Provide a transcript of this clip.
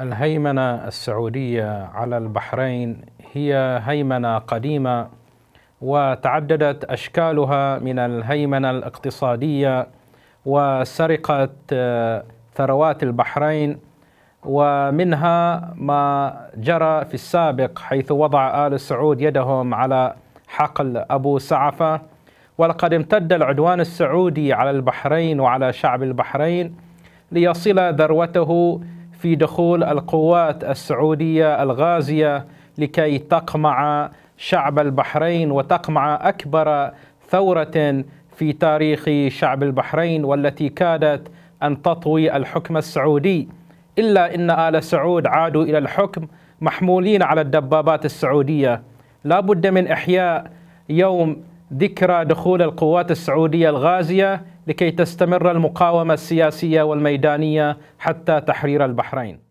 الهيمنه السعوديه على البحرين هي هيمنه قديمه وتعددت اشكالها من الهيمنه الاقتصاديه وسرقه آه، ثروات البحرين ومنها ما جرى في السابق حيث وضع ال سعود يدهم على حقل ابو سعفه ولقد امتد العدوان السعودي على البحرين وعلى شعب البحرين ليصل ذروته في دخول القوات السعوديه الغازيه لكي تقمع شعب البحرين وتقمع اكبر ثوره في تاريخ شعب البحرين والتي كادت ان تطوي الحكم السعودي الا ان ال سعود عادوا الى الحكم محمولين على الدبابات السعوديه لا بد من احياء يوم ذكرى دخول القوات السعودية الغازية لكي تستمر المقاومة السياسية والميدانية حتى تحرير البحرين